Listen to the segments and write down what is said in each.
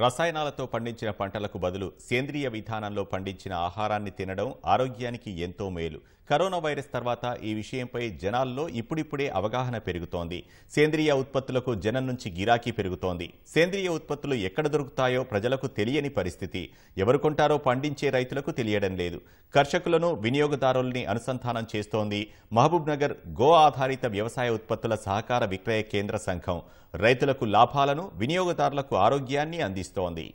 రసాయనాలతో పండించిన పంటలకు బదులు సేంద్రియ విధానంలో పండించిన ఆహారాన్ని తినడం ఆరోగ్యానికి ఎంతో మేలు కరోనా వైరస్ తర్వాత ఈ విషయంపై జనాల్లో ఇప్పుడిప్పుడే అవగాహన పెరుగుతోంది సేంద్రియ ఉత్పత్తులకు జనం నుంచి గిరాకీ పెరుగుతోంది సేంద్రియ ఉత్పత్తులు ఎక్కడ దొరుకుతాయో ప్రజలకు తెలియని పరిస్థితి ఎవరు కొంటారో పండించే రైతులకు తెలియడం లేదు కర్షకులను వినియోగదారుల్ని అనుసంధానం చేస్తోంది మహబూబ్నగర్ గో ఆధారిత వ్యవసాయ ఉత్పత్తుల సహకార విక్రయ కేంద్ర సంఘం రైతులకు లాభాలను వినియోగదారులకు ఆరోగ్యాన్ని అందిస్తోంది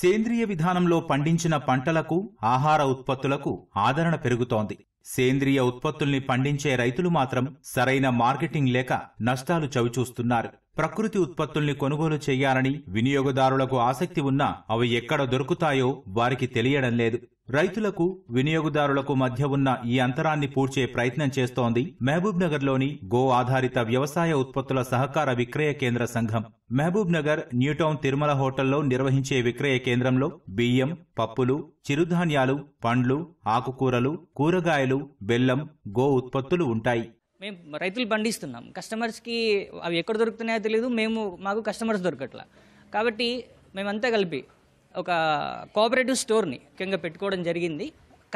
సేంద్రియ విధానంలో పండించిన పంటలకు ఆహార ఉత్పత్తులకు ఆదరణ పెరుగుతోంది సేంద్రియ ఉత్పత్తుల్ని పండించే రైతులు మాత్రం సరైన మార్కెటింగ్ లేక నష్టాలు చవిచూస్తున్నారు ప్రకృతి ఉత్పత్తుల్ని కొనుగోలు చేయాలని వినియోగదారులకు ఆసక్తి ఉన్నా అవి ఎక్కడ దొరుకుతాయో వారికి తెలియడం లేదు రైతులకు వినియోగదారులకు మధ్య ఉన్న ఈ అంతరాన్ని పూడ్చే ప్రయత్నం చేస్తోంది మహబూబ్నగర్లోని గో ఆధారిత వ్యవసాయ ఉత్పత్తుల సహకార విక్రయ కేంద్ర సంఘం మహబూబ్నగర్ న్యూటౌన్ తిరుమల హోటల్లో నిర్వహించే విక్రయ కేంద్రంలో బియ్యం పప్పులు చిరుధాన్యాలు పండ్లు ఆకుకూరలు కూరగాయలు బెల్లం గో ఉత్పత్తులు ఉంటాయి మేము రైతులు పండిస్తున్నాం కస్టమర్స్కి అవి ఎక్కడ దొరుకుతున్నాయో తెలియదు మేము మాకు కస్టమర్స్ దొరకట్లా కాబట్టి మేమంతా కలిపి ఒక కోఆపరేటివ్ స్టోర్ని ముఖ్యంగా పెట్టుకోవడం జరిగింది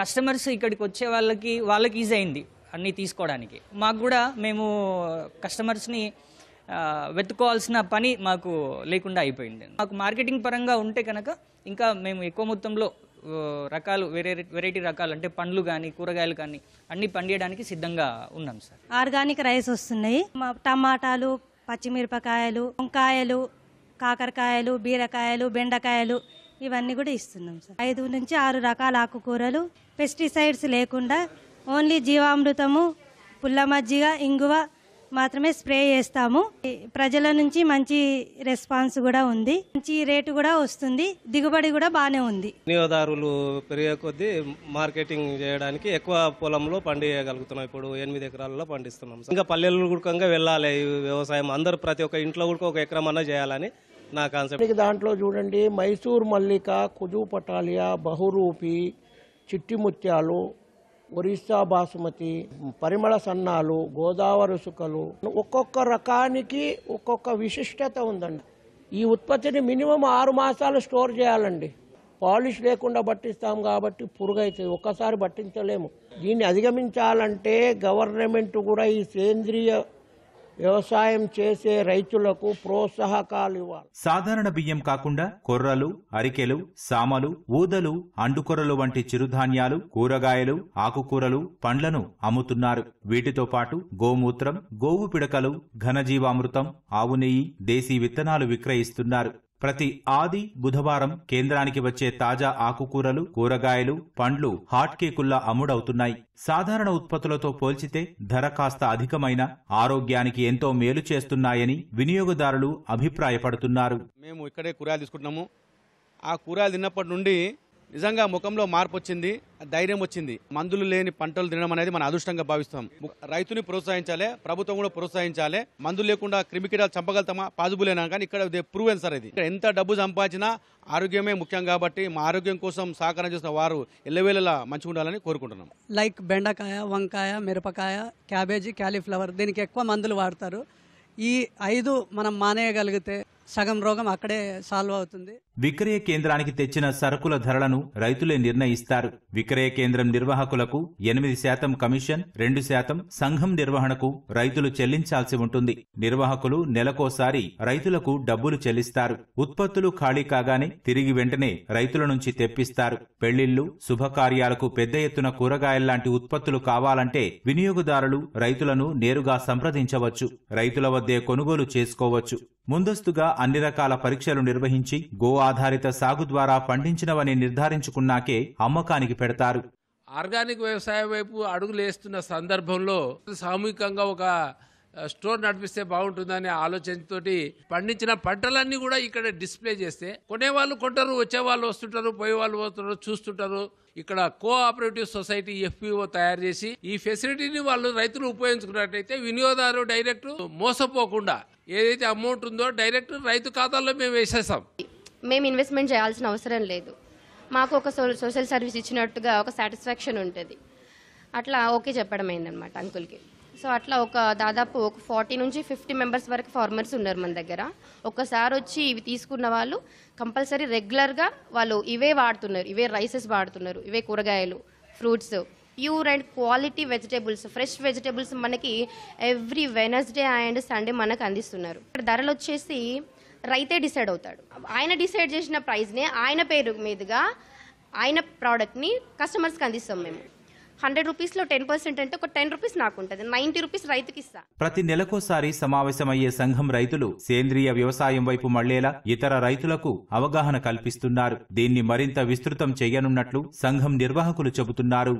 కస్టమర్స్ ఇక్కడికి వచ్చే వాళ్ళకి వాళ్ళకి ఈజీ అయింది అన్నీ తీసుకోవడానికి మాకు కూడా మేము కస్టమర్స్ని వెతుకోవాల్సిన పని మాకు లేకుండా అయిపోయింది మాకు మార్కెటింగ్ పరంగా ఉంటే కనుక ఇంకా మేము ఎక్కువ మొత్తంలో రకాలు వేరే వెరైటీ రకాలు అంటే పండ్లు కానీ కూరగాయలు కానీ అన్ని పండియడానికి సిద్ధంగా ఉన్నాం సార్ ఆర్గానిక్ రైస్ వస్తున్నాయి మా టమాటాలు పచ్చిమిరపకాయలు వంకాయలు కాకరకాయలు బీరకాయలు బెండకాయలు ఇవన్నీ కూడా ఇస్తున్నాం సార్ ఐదు నుంచి ఆరు రకాల ఆకుకూరలు పెస్టిసైడ్స్ లేకుండా ఓన్లీ జీవామృతము పుల్ల మజ్జిగ ఇంగువ మాత్రమే స్ప్రే చేస్తాము ప్రజల నుంచి మంచి రెస్పాన్స్ కూడా ఉంది మంచి రేటు కూడా వస్తుంది దిగుబడి కూడా బాగానే ఉంది వినియోగదారులు పెరిగే కొద్దీ మార్కెటింగ్ చేయడానికి ఎక్కువ పొలంలో పండియగలుగుతున్నాం ఇప్పుడు ఎనిమిది ఎకరాలలో పండిస్తున్నాం ఇంకా పల్లెలు గుడకంగా వెళ్ళాలి వ్యవసాయం అందరు ప్రతి ఒక్క ఇంట్లో కూడా ఒక ఎకరం అన్నా చేయాలని నా కాన్సెప్ట్ దాంట్లో చూడండి మైసూర్ మల్లిక కుజు పటాలియా బహురూపి చిట్టి ముత్యాలు ఒరిస్సా బాసుమతి పరిమళ సన్నాలు గోదావరి సుకలు ఒక్కొక్క రకానికి ఒక్కొక్క విశిష్టత ఉందండి ఈ ఉత్పత్తిని మినిమం ఆరు మాసాలు స్టోర్ చేయాలండి పాలిష్ లేకుండా పట్టిస్తాం కాబట్టి పురుగైతుంది ఒక్కసారి పట్టించలేము దీన్ని అధిగమించాలంటే గవర్నమెంట్ కూడా ఈ సేంద్రియ వ్యవసాయం చేసే రైతులకు ప్రోత్సాహకాలు ఇవ్వాలి సాధారణ బియ్యం కాకుండా కొర్రలు అరికెలు సామలు ఊదలు అండుకొరలు వంటి చిరుధాన్యాలు కూరగాయలు ఆకుకూరలు పండ్లను అమ్ముతున్నారు వీటితో పాటు గోమూత్రం గోవు పిడకలు ఘనజీవామృతం ఆవు నెయ్యి దేశీ విత్తనాలు విక్రయిస్తున్నారు ప్రతి ఆది బుధవారం కేంద్రానికి వచ్చే తాజా ఆకుకూరలు కూరగాయలు పండ్లు హాట్ కేకుల్లా అమ్ముడవుతున్నాయి సాధారణ ఉత్పత్తులతో పోల్చితే ధర కాస్త అధికమైన ఆరోగ్యానికి ఎంతో మేలు చేస్తున్నాయని వినియోగదారులు అభిప్రాయపడుతున్నారు మేము ఇక్కడే కూరలు తీసుకుంటున్నాము ఆ కూరలు తిన్నప్పటి నుండి నిజంగా ముఖంలో మార్పు వచ్చింది ధైర్యం వచ్చింది మందులు లేని పంటలు తినడం అనేది మన అదృష్టంగా భావిస్తాం రైతుని ప్రోత్సహించాలి ప్రభుత్వం కూడా ప్రోత్సహించాలి మందులు లేకుండా క్రిమికీటాలు చంపగలుగుతామా పాజిబులేనా కానీ ఇక్కడ ప్రూవెన్ సార్ ఇది ఇక్కడ ఎంత డబ్బు సంపాదించినా ఆరోగ్యమే ముఖ్యం కాబట్టి మా ఆరోగ్యం కోసం సహకారం చేసిన వారు ఎల్లవేళలా మంచిగా ఉండాలని కోరుకుంటున్నాం లైక్ బెండకాయ వంకాయ మిరపకాయ క్యాబేజీ క్యాలీఫ్లవర్ దీనికి ఎక్కువ మందులు వాడతారు ఈ ఐదు మనం మానేయగలిగితే సగం రోగం అక్కడే సాల్వ్ అవుతుంది విక్రయ కేంద్రానికి తెచ్చిన సరుకుల ధరలను రైతులే నిర్ణయిస్తారు విక్రయ కేంద్రం నిర్వాహకులకు ఎనిమిది శాతం కమిషన్ రెండు శాతం సంఘం నిర్వహణకు రైతులు చెల్లించాల్సి ఉంటుంది నిర్వాహకులు నెలకోసారి రైతులకు డబ్బులు చెల్లిస్తారు ఉత్పత్తులు ఖాళీ కాగానే తిరిగి వెంటనే రైతుల నుంచి తెప్పిస్తారు పెళ్లిళ్లు శుభకార్యాలకు పెద్ద ఎత్తున కూరగాయల్లాంటి ఉత్పత్తులు కావాలంటే వినియోగదారులు రైతులను నేరుగా సంప్రదించవచ్చు రైతుల వద్దే కొనుగోలు చేసుకోవచ్చు ముందస్తుగా అన్ని రకాల పరీక్షలు నిర్వహించి గో ఆధారిత సాగు ద్వారా పండించినవని నిర్ధారించుకున్నాకే అమ్మకానికి పెడతారు ఆర్గానిక్ వ్యవసాయం వైపు అడుగులేస్తున్న సందర్భంలో సామూహికంగా ఒక స్టోర్ నడిపిస్తే బాగుంటుందనే ఆలోచనతోటి పండించిన పంటలన్నీ కూడా ఇక్కడ డిస్ప్లే చేస్తే కొనేవాళ్ళు కొంటారు వచ్చేవాళ్ళు వస్తుంటారు పోయేవాళ్ళు పోతుంటారు చూస్తుంటారు ఇక్కడ కోఆపరేటివ్ సొసైటీ ఎఫ్పిఓ తయారు చేసి ఈ ఫెసిలిటీని వాళ్ళు రైతులు ఉపయోగించుకున్నట్టయితే వినియోగదారు డైరెక్ట్ మోసపోకుండా ఏదైతే అమౌంట్ ఉందో డైరెక్ట్ రైతు ఖాతాల్లో మేము వేసేస్తాం మేము ఇన్వెస్ట్మెంట్ చేయాల్సిన అవసరం లేదు మాకు ఒక సోషల్ సర్వీస్ ఇచ్చినట్టుగా ఒక సాటిస్ఫాక్షన్ ఉంటుంది అట్లా ఓకే చెప్పడం అయిందనమాట అంకుల్కి సో అట్లా ఒక దాదాపు ఒక ఫార్టీ నుంచి ఫిఫ్టీ మెంబర్స్ వరకు ఫార్మర్స్ ఉన్నారు మన దగ్గర ఒకసారి వచ్చి ఇవి తీసుకున్న వాళ్ళు కంపల్సరీ రెగ్యులర్గా వాళ్ళు ఇవే వాడుతున్నారు ఇవే రైసెస్ వాడుతున్నారు ఇవే కూరగాయలు fruits pure and quality vegetables fresh vegetables మనకి ఎవ్రీ వెనస్డే అండ్ సండే మనకు అందిస్తున్నారు ఇక్కడ ధరలు వచ్చేసి రైతే డిసైడ్ అవుతాడు ఆయన డిసైడ్ చేసిన ప్రైస్నే ఆయన పేరు మీదుగా ఆయన ప్రోడక్ట్ని కస్టమర్స్కి అందిస్తాం మేము హండ్రెడ్ రూపీస్లో టెన్ పర్సెంట్ అంటే ఒక టెన్ రూపీస్ నాకు ఉంటుంది నైన్టీ రూపీస్ రైతుకి ఇస్తా ప్రతి నెలకోసారి సమావేశమయ్యే సంఘం రైతులు సేంద్రియ వ్యవసాయం వైపు మళ్లేలా ఇతర రైతులకు అవగాహన కల్పిస్తున్నారు దీన్ని మరింత విస్తృతం చేయనున్నట్లు సంఘం నిర్వాహకులు చెబుతున్నారు